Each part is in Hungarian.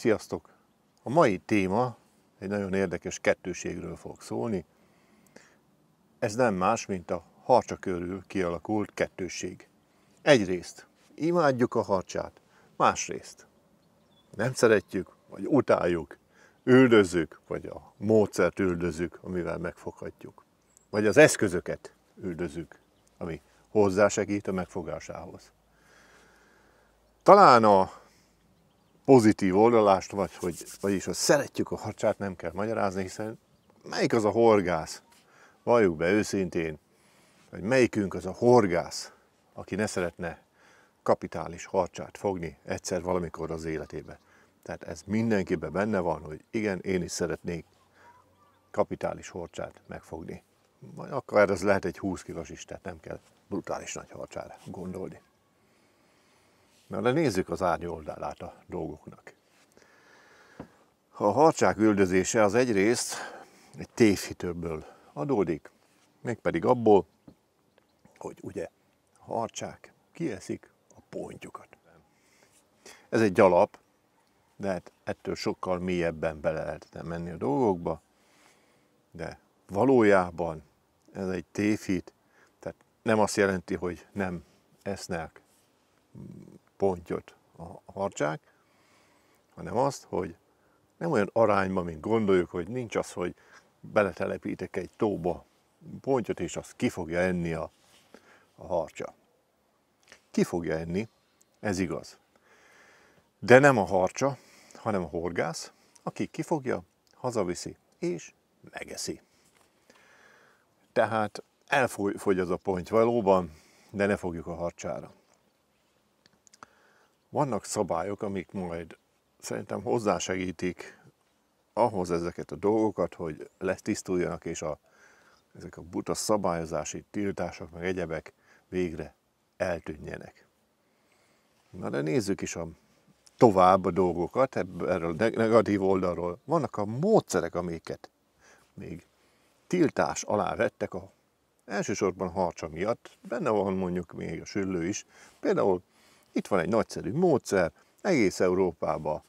Sziasztok! A mai téma egy nagyon érdekes kettőségről fog szólni. Ez nem más, mint a harcsa körül kialakult kettőség. Egyrészt imádjuk a harcsát, másrészt nem szeretjük, vagy utáljuk, üldözzük, vagy a módszert üldözzük, amivel megfoghatjuk. Vagy az eszközöket üldözzük, ami hozzásegít a megfogásához. Talán a pozitív oldalást, vagy hogy, vagyis hogy szeretjük a harcsát, nem kell magyarázni, hiszen melyik az a horgász? Valljuk be őszintén, hogy melyikünk az a horgász, aki ne szeretne kapitális harcsát fogni egyszer valamikor az életébe. Tehát ez mindenkiben benne van, hogy igen, én is szeretnék kapitális horcsát megfogni. Majd akkor ez lehet egy 20 kilós is, tehát nem kell brutális nagy harcsára gondolni. Na de nézzük az oldalát a dolgoknak. A harcsák üldözése az egyrészt egy tévhitőből adódik, mégpedig abból, hogy ugye a harcsák kieszik a pontjukat. Ez egy alap, de hát ettől sokkal mélyebben bele lehetne menni a dolgokba, de valójában ez egy tévhit, tehát nem azt jelenti, hogy nem esznek pontyot a harcsák, hanem azt, hogy nem olyan arányban, mint gondoljuk, hogy nincs az, hogy beletelepítek egy tóba pontyot, és azt ki fogja enni a, a harcsa. Ki fogja enni, ez igaz. De nem a harcsa, hanem a horgász, aki kifogja, hazaviszi és megeszi. Tehát elfogy az a pont valóban, de ne fogjuk a harcsára. Vannak szabályok, amik majd szerintem hozzásegítik ahhoz ezeket a dolgokat, hogy letisztuljanak, és a, ezek a buta szabályozási tiltások, meg egyebek végre eltűnjenek. Na de nézzük is a tovább a dolgokat, erről a negatív oldalról. Vannak a módszerek, amiket még tiltás alá vettek a elsősorban harcsa miatt, benne van mondjuk még a süllő is, például itt van egy nagyszerű módszer, egész Európában,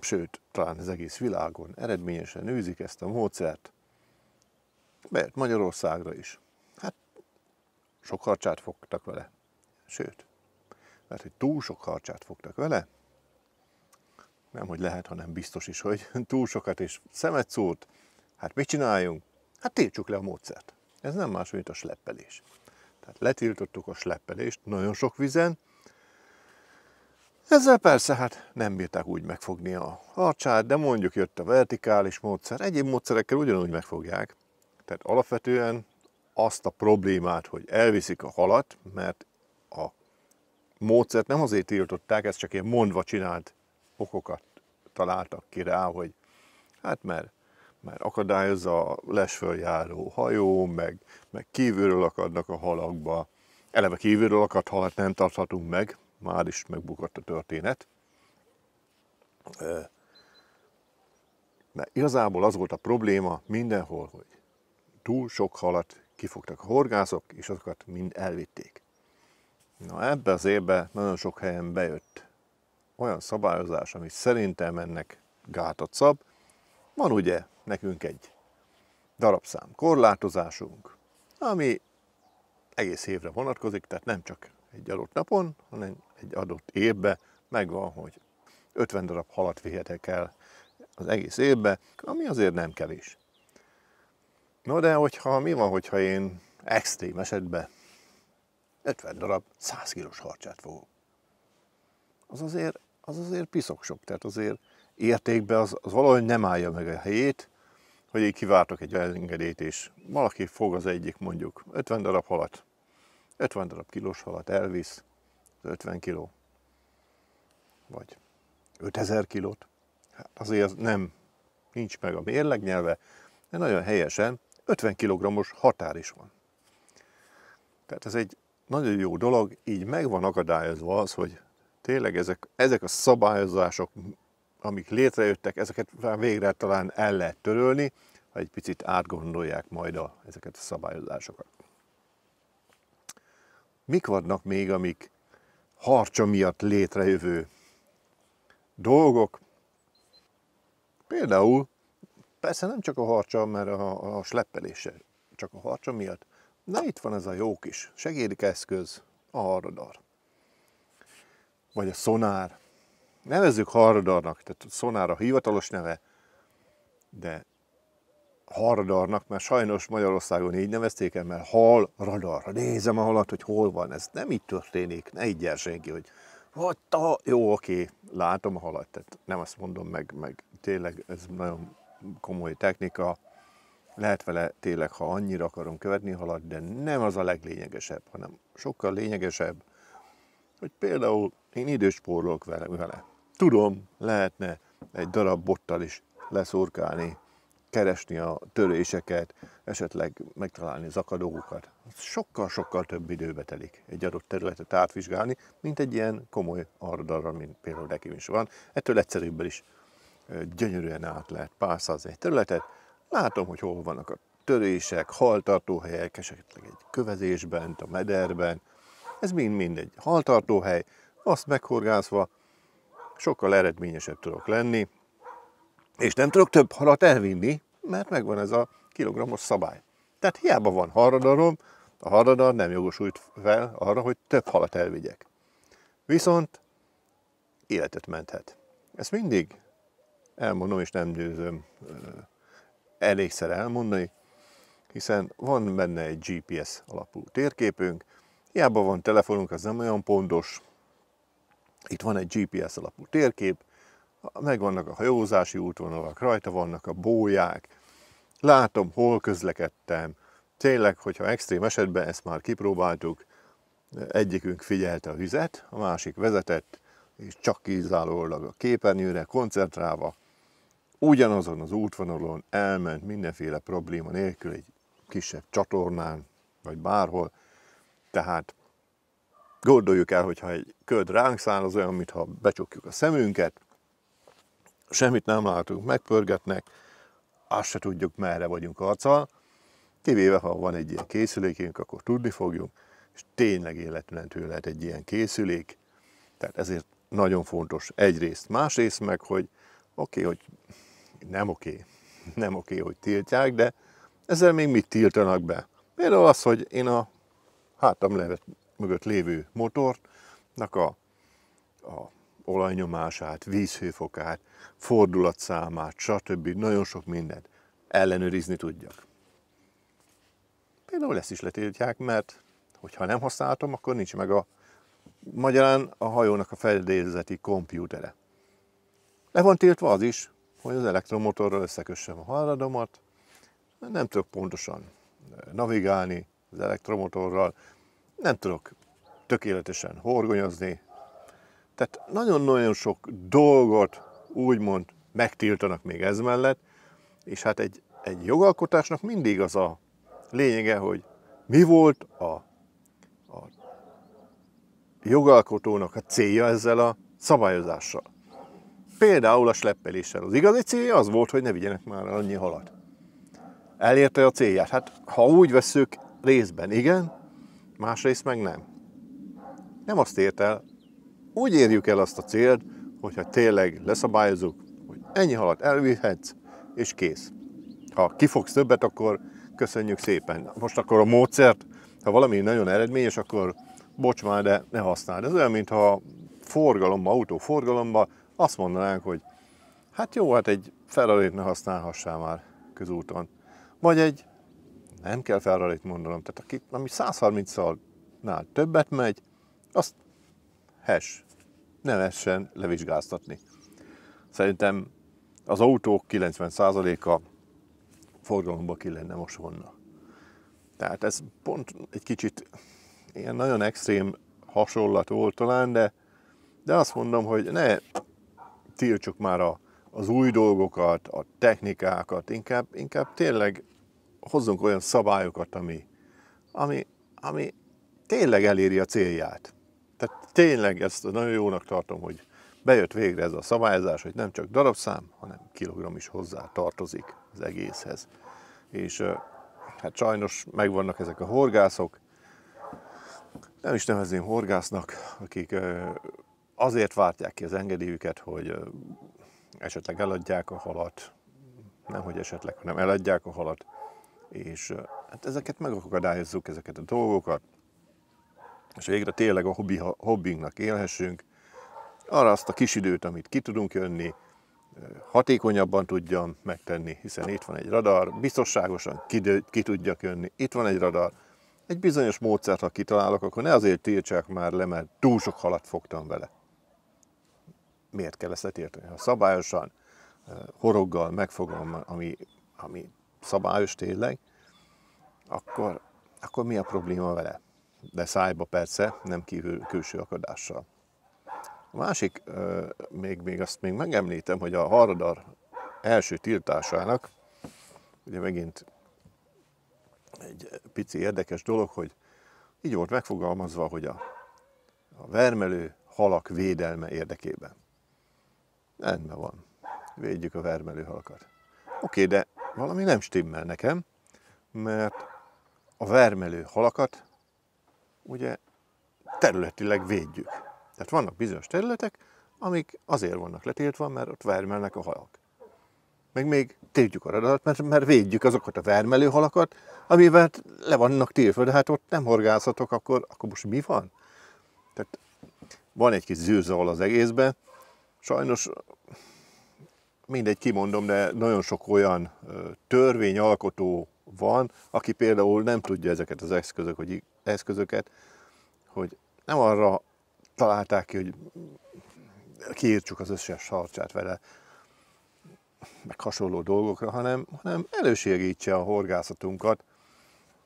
sőt, talán az egész világon eredményesen űzik ezt a módszert, bejött Magyarországra is. Hát sok harcsát fogtak vele, sőt, mert hogy túl sok harcsát fogtak vele, nem, hogy lehet, hanem biztos is, hogy túl sokat és szemet szórt. Hát mit csináljunk? Hát tiltsuk le a módszert. Ez nem más, mint a sleppelés. Tehát letiltottuk a sleppelést nagyon sok vizen. Ezzel persze hát nem bírták úgy megfogni a harcsát, de mondjuk jött a vertikális módszer, egyéb módszerekkel ugyanúgy megfogják. Tehát alapvetően azt a problémát, hogy elviszik a halat, mert a módszert nem azért tiltották, ez csak ilyen mondva csinált okokat találtak ki rá, hogy hát mert mert akadályozza a lesföljáró hajó, meg, meg kívülről akadnak a halakba. Eleve kívülről akadt halat nem tarthatunk meg, már is megbukott a történet. Mert igazából az volt a probléma mindenhol, hogy túl sok halat kifogtak a horgászok, és azokat mind elvitték. Na ebbe az évben nagyon sok helyen bejött olyan szabályozás, ami szerintem ennek gátat szab. Van ugye nekünk egy darabszám korlátozásunk, ami egész évre vonatkozik, tehát nem csak egy adott napon, hanem egy adott évben megvan, hogy 50 darab halat vihetek el az egész évbe, ami azért nem kevés. No de hogyha mi van, hogyha én extrém esetben 50 darab 100 kilós harcsát fogok? Az azért, az azért piszok sok, tehát azért értékben az, az valahogy nem állja meg a helyét, hogy én kivártok egy engedélyt, és valaki fog az egyik mondjuk 50 darab halat, 50 darab kilós halat elvisz, 50 kiló, vagy 5000 kilót. Hát azért nem, nincs meg a mérlegnyelve, de nagyon helyesen 50 kg-os határ is van. Tehát ez egy nagyon jó dolog, így meg van akadályozva az, hogy tényleg ezek, ezek a szabályozások amik létrejöttek, ezeket végre talán el lehet törölni, ha egy picit átgondolják majd a, ezeket a szabályozásokat. Mik vannak még, amik harcsa miatt létrejövő dolgok? Például, persze nem csak a harcsa, mert a, a sleppelése csak a harcsa miatt, de itt van ez a jó kis eszköz, a haradar. Vagy a szonár, nevezzük hardarnak, tehát szonára hivatalos neve, de hardarnak, mert sajnos Magyarországon így nevezték el, mert hal radarra. Nézem a halat, hogy hol van. Ez nem így történik, ne így senki, hogy ott a... Jó, oké, látom a halat, tehát nem azt mondom meg, meg tényleg ez nagyon komoly technika. Lehet vele tényleg, ha annyira akarom követni halat, de nem az a leglényegesebb, hanem sokkal lényegesebb, hogy például én idősporlok vele, vele. Tudom, lehetne egy darab bottal is leszurkálni, keresni a töréseket, esetleg megtalálni az akadókat. Sokkal-sokkal több időbe telik egy adott területet átvizsgálni, mint egy ilyen komoly ardarra, mint például nekem is van. Ettől egyszerűbben is gyönyörűen át lehet pászázni egy területet. Látom, hogy hol vannak a törések, haltartóhelyek, esetleg egy kövezésben, a mederben. Ez mind-mind egy haltartóhely, azt meghorgászva sokkal eredményesebb tudok lenni, és nem tudok több halat elvinni, mert megvan ez a kilogrammos szabály. Tehát hiába van haradarom, a haradar nem jogosult fel arra, hogy több halat elvigyek. Viszont életet menthet. Ezt mindig elmondom, és nem győzöm elégszer elmondani, hiszen van benne egy GPS alapú térképünk, hiába van telefonunk, az nem olyan pontos, itt van egy GPS alapú térkép, megvannak a hajózási útvonalak, rajta vannak a bóják, látom, hol közlekedtem. Tényleg, hogyha extrém esetben ezt már kipróbáltuk, egyikünk figyelte a vizet, a másik vezetett, és csak kizárólag a képernyőre koncentrálva, ugyanazon az útvonalon elment mindenféle probléma nélkül egy kisebb csatornán, vagy bárhol, tehát Gondoljuk el, hogyha egy köd ránk száll, az olyan, mintha becsukjuk a szemünket, semmit nem látunk, megpörgetnek, azt se tudjuk, merre vagyunk arccal, kivéve, ha van egy ilyen készülékünk, akkor tudni fogjuk, és tényleg életmentő lehet egy ilyen készülék, tehát ezért nagyon fontos egyrészt. Másrészt meg, hogy oké, okay, hogy nem oké, okay, nem oké, okay, hogy tiltják, de ezzel még mit tiltanak be? Például az, hogy én a hátam mögött lévő motornak a, a olajnyomását, vízhőfokát, fordulatszámát, stb. nagyon sok mindent ellenőrizni tudjak. Például ezt is letiltják, mert hogyha nem használtam, akkor nincs meg a magyarán a hajónak a fedélzeti kompjútere. Le van tiltva az is, hogy az elektromotorral összekössem a haladomat, nem tudok pontosan eh, navigálni az elektromotorral, nem tudok tökéletesen horgonyozni. Tehát nagyon-nagyon sok dolgot úgymond megtiltanak még ez mellett, és hát egy, egy jogalkotásnak mindig az a lényege, hogy mi volt a, a jogalkotónak a célja ezzel a szabályozással. Például a sleppeléssel. Az igazi célja az volt, hogy ne vigyenek már annyi halat. Elérte a célját. Hát ha úgy veszük részben, igen, másrészt meg nem. Nem azt ért el. Úgy érjük el azt a célt, hogyha tényleg leszabályozunk, hogy ennyi halat elvihetsz, és kész. Ha kifogsz többet, akkor köszönjük szépen. Most akkor a módszert, ha valami nagyon eredményes, akkor bocs már, de ne használd. Ez olyan, mintha forgalomba, autóforgalomba azt mondanánk, hogy hát jó, hát egy ferrari ne használhassál már közúton. Vagy egy nem kell ferrari mondanom, tehát aki, ami 130-nál többet megy, azt hes, ne lehessen levizsgáztatni. Szerintem az autók 90%-a forgalomba ki lenne most vonna. Tehát ez pont egy kicsit ilyen nagyon extrém hasonlat volt talán, de, de azt mondom, hogy ne tiltsuk már a, az új dolgokat, a technikákat, inkább, inkább tényleg hozzunk olyan szabályokat, ami, ami, ami tényleg eléri a célját. Tehát tényleg ezt nagyon jónak tartom, hogy bejött végre ez a szabályozás, hogy nem csak darabszám, hanem kilogramm is hozzá tartozik az egészhez. És hát sajnos megvannak ezek a horgászok, nem is nevezném horgásznak, akik azért vártják ki az engedélyüket, hogy esetleg eladják a halat, nem hogy esetleg, hanem eladják a halat, és hát ezeket megakadályozzuk, ezeket a dolgokat, és végre tényleg a hobbi, hobbinknak élhessünk, arra azt a kis időt, amit ki tudunk jönni, hatékonyabban tudjam megtenni, hiszen itt van egy radar, biztonságosan ki, ki tudjak jönni, itt van egy radar, egy bizonyos módszert, ha kitalálok, akkor ne azért tiltsák már le, mert túl sok halat fogtam vele. Miért kell ezt letérteni? Ha szabályosan, horoggal megfogom, ami, ami szabályos tényleg, akkor, akkor mi a probléma vele? De szájba persze, nem kívül külső akadással. A másik, még, még azt még megemlítem, hogy a haradar első tiltásának, ugye megint egy pici érdekes dolog, hogy így volt megfogalmazva, hogy a, a vermelő halak védelme érdekében. Rendben van, védjük a vermelő halakat. Oké, de valami nem stimmel nekem, mert a vermelő halakat ugye területileg védjük. Tehát vannak bizonyos területek, amik azért vannak letiltva, mert ott vermelnek a halak. Meg még tiltjuk a radarat, mert, mert védjük azokat a vermelő halakat, amivel le vannak tiltva, de hát ott nem horgászatok, akkor, akkor most mi van? Tehát van egy kis zűrzavar az egészben. Sajnos mindegy, kimondom, de nagyon sok olyan törvényalkotó van, aki például nem tudja ezeket az eszközök, hogy, eszközöket, hogy nem arra találták ki, hogy kiírtsuk az összes harcsát vele, meg hasonló dolgokra, hanem, hanem elősegítse a horgászatunkat.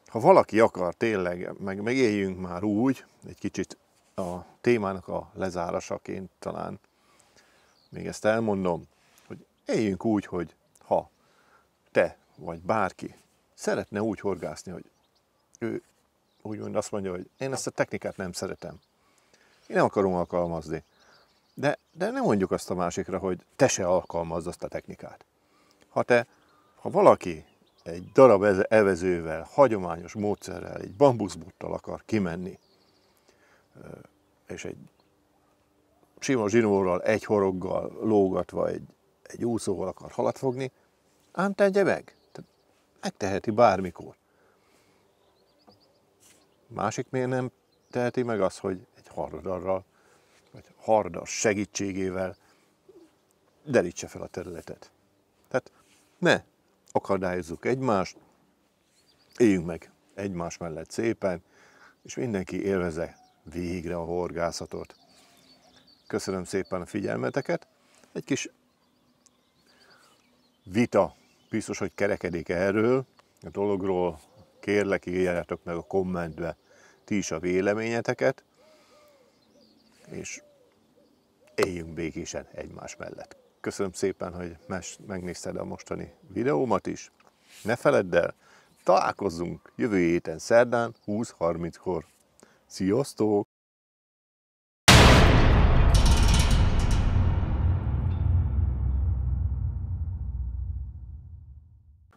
Ha valaki akar tényleg, meg, meg éljünk már úgy, egy kicsit a témának a lezárasaként talán még ezt elmondom, éljünk úgy, hogy ha te vagy bárki szeretne úgy horgászni, hogy ő úgymond azt mondja, hogy én ezt a technikát nem szeretem, én nem akarom alkalmazni, de, de nem mondjuk azt a másikra, hogy te se alkalmazd azt a technikát. Ha te, ha valaki egy darab evezővel, hagyományos módszerrel, egy bambuszbuttal akar kimenni, és egy sima zsinórral, egy horoggal lógatva egy egy úszóval akar halat fogni, ám tegye meg. Megteheti bármikor. Másik miért nem teheti meg az, hogy egy hardarral, vagy hardar segítségével derítse fel a területet. Tehát ne akadályozzuk egymást, éljünk meg egymás mellett szépen, és mindenki élveze végre a horgászatot. Köszönöm szépen a figyelmeteket, egy kis vita biztos, hogy kerekedik erről a dologról. Kérlek, írjátok meg a kommentbe ti is a véleményeteket, és éljünk békésen egymás mellett. Köszönöm szépen, hogy megnézted a mostani videómat is. Ne feledd el, találkozzunk jövő héten szerdán 20.30-kor. Sziasztok!